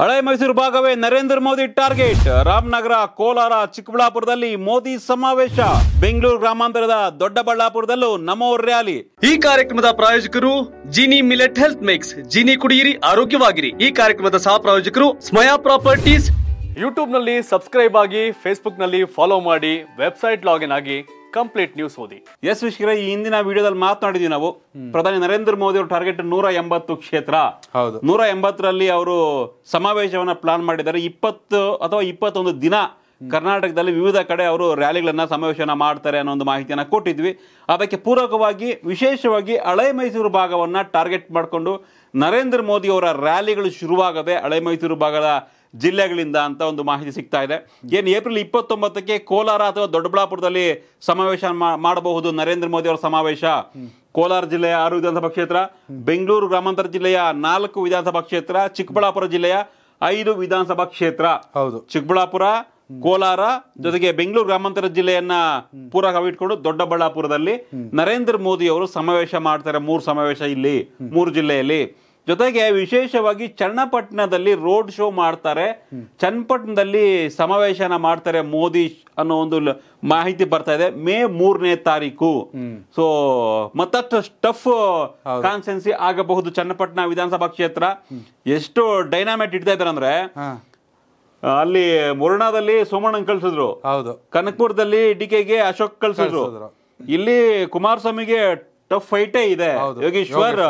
ಹಳೆ ಮೈಸೂರು ಭಾಗವೇ ನರೇಂದ್ರ ಮೋದಿ ಟಾರ್ಗೆಟ್ ರಾಮನಗರ ಕೋಲಾರ ಚಿಕ್ಕಬಳ್ಳಾಪುರದಲ್ಲಿ ಮೋದಿ ಸಮಾವೇಶ ಬೆಂಗಳೂರು ಗ್ರಾಮಾಂತರದ ದೊಡ್ಡಬಳ್ಳಾಪುರದಲ್ಲೂ ನಮೋ ರ್ಯಾಲಿ ಈ ಕಾರ್ಯಕ್ರಮದ ಪ್ರಾಯೋಜಕರು Jini millet health mix Jini ಕುಡಿಯಿರಿ ಆರೋಗ್ಯವಾಗಿರಿ ಈ ಕಾರ್ಯಕ್ರಮದ ಸಹ ಪ್ರಾಯೋಜಕರು ಸ್ಮಯಾ ಪ್ರಾಪರ್ಟೀಸ್ ನಲ್ಲಿ ಸಬ್ಸ್ಕ್ರೈಬ್ ಆಗಿ ನಲ್ಲಿ ಫಾಲೋ ಮಾಡಿ ವೆಬ್ಸೈಟ್ ಲಾಗಿನ್ ಆಗಿ ಕಂಪ್ಲೀಟ್ ನ್ಯೂಸ್ ಓದಿ ಎಸ್ ವಿಶ್ವರ ಈ ಹಿಂದಿನ ವಿಡಿಯೋದಲ್ಲಿ ಮಾತನಾಡಿದ್ವಿ ನಾವು ಪ್ರಧಾನಿ ನರೇಂದ್ರ ಮೋದಿ ಅವರ ಟಾರ್ಗೆಟ್ ನೂರ ಎಂಬತ್ತು ಕ್ಷೇತ್ರ ಹೌದು ನೂರ ಎಂಬತ್ತರಲ್ಲಿ ಅವರು ಸಮಾವೇಶವನ್ನ ಪ್ಲಾನ್ ಮಾಡಿದ್ದಾರೆ ಇಪ್ಪತ್ತು ಅಥವಾ ಇಪ್ಪತ್ತೊಂದು ದಿನ ಕರ್ನಾಟಕದಲ್ಲಿ ವಿವಿಧ ಕಡೆ ಅವರು ರ್ಯಾಲಿಗಳನ್ನ ಸಮಾವೇಶನ ಮಾಡ್ತಾರೆ ಅನ್ನೋ ಒಂದು ಮಾಹಿತಿಯನ್ನು ಕೊಟ್ಟಿದ್ವಿ ಅದಕ್ಕೆ ಪೂರಕವಾಗಿ ವಿಶೇಷವಾಗಿ ಹಳೆ ಮೈಸೂರು ಭಾಗವನ್ನ ಟಾರ್ಗೆಟ್ ಮಾಡಿಕೊಂಡು ನರೇಂದ್ರ ಮೋದಿ ಅವರ ರ್ಯಾಲಿಗಳು ಶುರುವಾಗದೆ ಹಳೆ ಮೈಸೂರು ಭಾಗದ ಜಿಲ್ಲೆಗಳಿಂದ ಅಂತ ಒಂದು ಮಾಹಿತಿ ಸಿಗ್ತಾ ಇದೆ ಏನು ಏಪ್ರಿಲ್ ಇಪ್ಪತ್ತೊಂಬತ್ತಕ್ಕೆ ಕೋಲಾರ ಅಥವಾ ದೊಡ್ಡಬಳ್ಳಾಪುರದಲ್ಲಿ ಸಮಾವೇಶ ಮಾಡಬಹುದು ನರೇಂದ್ರ ಮೋದಿ ಅವರ ಸಮಾವೇಶ ಕೋಲಾರ ಜಿಲ್ಲೆಯ ಆರು ವಿಧಾನಸಭಾ ಕ್ಷೇತ್ರ ಬೆಂಗಳೂರು ಗ್ರಾಮಾಂತರ ಜಿಲ್ಲೆಯ ನಾಲ್ಕು ವಿಧಾನಸಭಾ ಕ್ಷೇತ್ರ ಚಿಕ್ಕಬಳ್ಳಾಪುರ ಜಿಲ್ಲೆಯ ಐದು ವಿಧಾನಸಭಾ ಕ್ಷೇತ್ರ ಹೌದು ಚಿಕ್ಕಬಳ್ಳಾಪುರ ಕೋಲಾರ ಜೊತೆಗೆ ಬೆಂಗಳೂರು ಗ್ರಾಮಾಂತರ ಜಿಲ್ಲೆಯನ್ನ ಪೂರಕವಿಟ್ಕೊಂಡು ದೊಡ್ಡಬಳ್ಳಾಪುರದಲ್ಲಿ ನರೇಂದ್ರ ಮೋದಿ ಅವರು ಸಮಾವೇಶ ಮಾಡ್ತಾರೆ ಮೂರು ಸಮಾವೇಶ ಇಲ್ಲಿ ಮೂರು ಜಿಲ್ಲೆಯಲ್ಲಿ ಜೊತೆಗೆ ವಿಶೇಷವಾಗಿ ಚನ್ನಪಟ್ಟಣದಲ್ಲಿ ರೋಡ್ ಶೋ ಮಾಡ್ತಾರೆ ಚನ್ನಪಟ್ಟಣದಲ್ಲಿ ಸಮಾವೇಶನ ಮಾಡ್ತಾರೆ ಮೋದಿ ಅನ್ನೋ ಒಂದು ಮಾಹಿತಿ ಬರ್ತಾ ಇದೆ ಮೇ ಮೂರನೇ ತಾರೀಕು ಸೊ ಮತ್ತಷ್ಟು ಸ್ಟಫ್ ಕಾನ್ಸೆನ್ಸಿ ಆಗಬಹುದು ಚನ್ನಪಟ್ಟಣ ವಿಧಾನಸಭಾ ಕ್ಷೇತ್ರ ಎಷ್ಟು ಡೈನಾಮೆಟ್ ಇಡ್ತಾ ಇದಾರೆ ಅಂದ್ರೆ ಅಲ್ಲಿ ಮುರುಣಾದಲ್ಲಿ ಸೋಮಣ್ಣ ಕಳ್ಸಿದ್ರು ಹೌದು ಕನಕಪುರದಲ್ಲಿ ಡಿಕೆಗೆ ಅಶೋಕ್ ಕಳ್ಸಿದ್ರು ಇಲ್ಲಿ ಕುಮಾರಸ್ವಾಮಿಗೆ ಟಫ್ ಫೈಟ್ ಏ ಇದೆ ಯೋಗೇಶ್ವರ್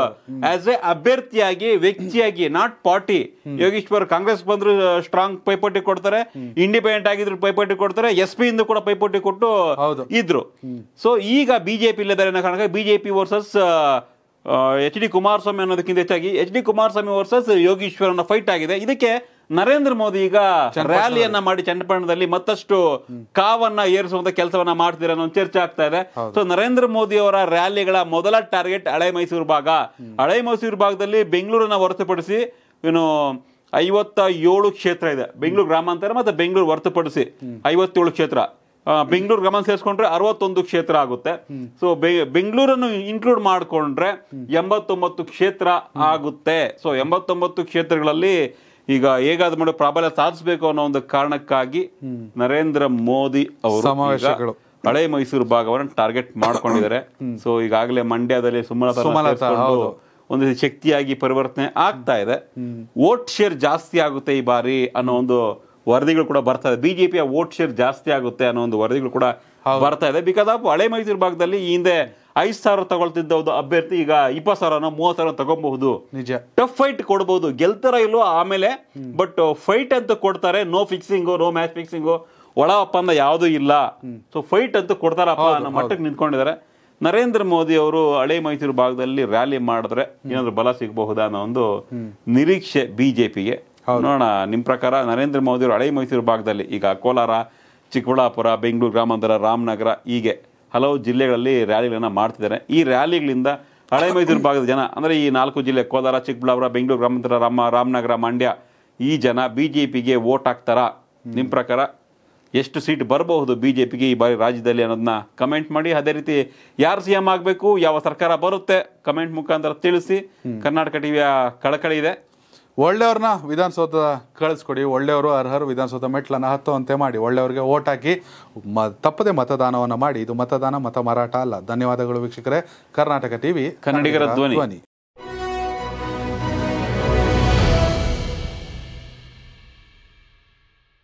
ಆಸ್ ಎ ಅಬ್ಯರ್ಥಿಯಾಗಿ ವ್ಯಕ್ತಿಯಾಗಿ ನಾಟ್ ಪಾರ್ಟಿ ಯೋಗೇಶ್ವರ್ ಕಾಂಗ್ರೆಸ್ ಬಂದ್ರು ಸ್ಟ್ರಾಂಗ್ ಪೈಪಟ್ಟಿ ಕೊಡ್ತಾರೆ ಇಂಡಿಪೆಂಡೆಂಟ್ ಆಗಿದ್ರು ಪೈಪಟ್ಟಿ ಕೊಡ್ತಾರೆ ಎಸ್‌ಪಿ ಇಂದ ಕೂಡ ಪೈಪಟ್ಟಿ ಕೊಟ್ಟು ಇದ್ರು ಸೋ ಈಗ ಬಿಜೆಪಿ ಲೇದರೇನ ಕಾರಣಕ್ಕೆ ಬಿಜೆಪಿ ವರ್ಸಸ್ ಎಚ್ಡಿ ಕುಮಾರ್சாமி ಅನ್ನೋದಕ್ಕಿಂತ ಹೆಚ್ಚಾಗಿ ಎಚ್ಡಿ ಕುಮಾರ್சாமி ವರ್ಸಸ್ ಯೋಗೇಶ್ವರನ ಫೈಟ್ ಆಗಿದೆ ಇದಕ್ಕೆ ನರೇಂದ್ರ ಮೋದಿ ಈಗ ರ್ಯಾಲಿಯನ್ನ ಮಾಡಿ ಚನ್ನಪಟ್ಟಣದಲ್ಲಿ ಮತ್ತಷ್ಟು ಕಾವನ್ನ ಏರಿಸುವಂತ ಕೆಲಸವನ್ನ ಮಾಡ್ತೀರ ಅನ್ನೋ ಚರ್ಚೆ ಆಗ್ತಾ ಇದೆ ಸೊ ನರೇಂದ್ರ ಮೋದಿ ಅವರ ರ್ಯಾಲಿಗಳ ಮೊದಲ ಟಾರ್ಗೆಟ್ ಹಳೆ ಮೈಸೂರು ಭಾಗ ಹಳೆ ಮೈಸೂರು ಭಾಗದಲ್ಲಿ ಬೆಂಗಳೂರನ್ನ ಹೊರತುಪಡಿಸಿ ಏನು ಐವತ್ತ ಏಳು ಕ್ಷೇತ್ರ ಇದೆ ಬೆಂಗಳೂರು ಗ್ರಾಮಾಂತರ ಮತ್ತೆ ಬೆಂಗಳೂರು ಹೊರತುಪಡಿಸಿ ಐವತ್ತೇಳು ಕ್ಷೇತ್ರ ಬೆಂಗಳೂರು ಗಮನ ಸೇರಿಸ್ಕೊಂಡ್ರೆ ಅರವತ್ತೊಂದು ಕ್ಷೇತ್ರ ಆಗುತ್ತೆ ಸೊ ಬೆಂಗಳೂರನ್ನು ಇನ್ಕ್ಲೂಡ್ ಮಾಡಿಕೊಂಡ್ರೆ ಎಂಬತ್ತೊಂಬತ್ತು ಕ್ಷೇತ್ರ ಆಗುತ್ತೆ ಸೊ ಎಂಬತ್ತೊಂಬತ್ತು ಕ್ಷೇತ್ರಗಳಲ್ಲಿ ಈಗ ಹೇಗಾದ್ರು ಮಾಡಿ ಪ್ರಾಬಲ್ಯ ಸಾಧಿಸಬೇಕು ಅನ್ನೋ ಒಂದು ಕಾರಣಕ್ಕಾಗಿ ನರೇಂದ್ರ ಮೋದಿ ಅವರು ಸಮಾವೇಶಗಳು ಹಳೆ ಮೈಸೂರು ಭಾಗವನ್ನು ಟಾರ್ಗೆಟ್ ಮಾಡ್ಕೊಂಡಿದ್ದಾರೆ ಸೊ ಈಗಾಗಲೇ ಮಂಡ್ಯದಲ್ಲಿ ಸುಮಲತಾ ಒಂದು ಶಕ್ತಿಯಾಗಿ ಪರಿವರ್ತನೆ ಆಗ್ತಾ ಇದೆ ವೋಟ್ ಶೇರ್ ಜಾಸ್ತಿ ಆಗುತ್ತೆ ಈ ಬಾರಿ ಅನ್ನೋ ಒಂದು ವರದಿಗಳು ಕೂಡ ಬರ್ತಾ ಇದೆ ಬಿಜೆಪಿಯ ವೋಟ್ ಶೇರ್ ಜಾಸ್ತಿ ಆಗುತ್ತೆ ಅನ್ನೋ ಒಂದು ವರದಿಗಳು ಕೂಡ ಬರ್ತಾ ಇದೆ ಬಿಕಾಸ್ ಆಫ್ ಹಳೆ ಮೈಸೂರು ಭಾಗದಲ್ಲಿ ಈ ಹಿಂದೆ ಐದು ಸಾವಿರ ತಗೊಳ್ತಿದ್ದ ಒಂದು ಅಭ್ಯರ್ಥಿ ಈಗ ಇಪ್ಪತ್ತು ಸಾವಿರನ ಮೂವತ್ತು ಸಾವಿರ ತಗೊಬಹುದು ನಿಜ ಟಫ್ ಫೈಟ್ ಕೊಡಬಹುದು ಗೆಲ್ತಾರ ಇಲ್ವೋ ಆಮೇಲೆ ಬಟ್ ಫೈಟ್ ಅಂತ ಕೊಡ್ತಾರೆ no fixing no match fixing ಒಳ ಒಪ್ಪಂದ ಯಾವುದೂ ಇಲ್ಲ ಸೊ ಫೈಟ್ ಅಂತ ಕೊಡ್ತಾರಪ್ಪ ಅನ್ನೋ ಮಟ್ಟಕ್ಕೆ ನಿಂತ್ಕೊಂಡಿದ್ದಾರೆ ನರೇಂದ್ರ ಮೋದಿ ಅವರು ಹಳೆ ಮೈಸೂರು ಭಾಗದಲ್ಲಿ ರ್ಯಾಲಿ ಮಾಡಿದ್ರೆ ಏನಾದ್ರು ಬಲ ಸಿಗಬಹುದಾ ಅನ್ನೋ ಒಂದು ನಿರೀಕ್ಷೆ ಬಿಜೆಪಿಗೆ ನೋಡೋಣ ನಿಮ್ಮ ಪ್ರಕಾರ ನರೇಂದ್ರ ಮೋದಿ ಅವರು ಹಳೆ ಮೈಸೂರು ಭಾಗದಲ್ಲಿ ಈಗ ಕೋಲಾರ ಚಿಕ್ಕಬಳ್ಳಾಪುರ ಬೆಂಗಳೂರು ಗ್ರಾಮಾಂತರ ರಾಮನಗರ ಹೀಗೆ ಹಲವು ಜಿಲ್ಲೆಗಳಲ್ಲಿ ರ್ಯಾಲಿಗಳನ್ನು ಮಾಡ್ತಿದ್ದಾರೆ ಈ ರ್ಯಾಲಿಗಳಿಂದ ಹಳೆ ಮೈಸೂರು ಭಾಗದ ಜನ ಅಂದರೆ ಈ ನಾಲ್ಕು ಜಿಲ್ಲೆ ಕೋಲಾರ ಚಿಕ್ಕಬಳ್ಳಾಪುರ ಬೆಂಗಳೂರು ಗ್ರಾಮಾಂತರ ರಾಮ ರಾಮನಗರ ಮಂಡ್ಯ ಈ ಜನ ಬಿ ಜೆ ಪಿಗೆ ವೋಟ್ ಹಾಕ್ತಾರಾ ನಿಮ್ಮ ಪ್ರಕಾರ ಎಷ್ಟು ಸೀಟ್ ಬರಬಹುದು ಬಿ ಜೆ ಪಿಗೆ ಈ ಬಾರಿ ರಾಜ್ಯದಲ್ಲಿ ಅನ್ನೋದನ್ನ ಕಮೆಂಟ್ ಮಾಡಿ ಅದೇ ರೀತಿ ಯಾರು ಸಿ ಎಂ ಆಗಬೇಕು ಯಾವ ಸರ್ಕಾರ ಬರುತ್ತೆ ಕಮೆಂಟ್ ಮುಖಾಂತರ ತಿಳಿಸಿ ಕರ್ನಾಟಕ ಟಿವಿಯ ಕಳಕಳಿ ಇದೆ ಒಳ್ಳೆಯವ್ರನ್ನ ವಿಧಾನಸೌಧ ಕಳಿಸ್ಕೊಡಿ ಒಳ್ಳೆಯವರು ಅರ್ಹರು ವಿಧಾನಸೌಧ ಮೆಟ್ಲನ್ನು ಹತ್ತುವಂತೆ ಮಾಡಿ ಒಳ್ಳೆಯವ್ರಿಗೆ ಓಟ್ ಹಾಕಿ ಮ ತಪ್ಪದೆ ಮತದಾನವನ್ನು ಮಾಡಿ ಇದು ಮತದಾನ ಮತ ಮಾರಾಟ ಅಲ್ಲ ಧನ್ಯವಾದಗಳು ವೀಕ್ಷಕರೇ ಕರ್ನಾಟಕ ಟಿವಿ ಕನ್ನಡಿಗರ ಧ್ವನಿ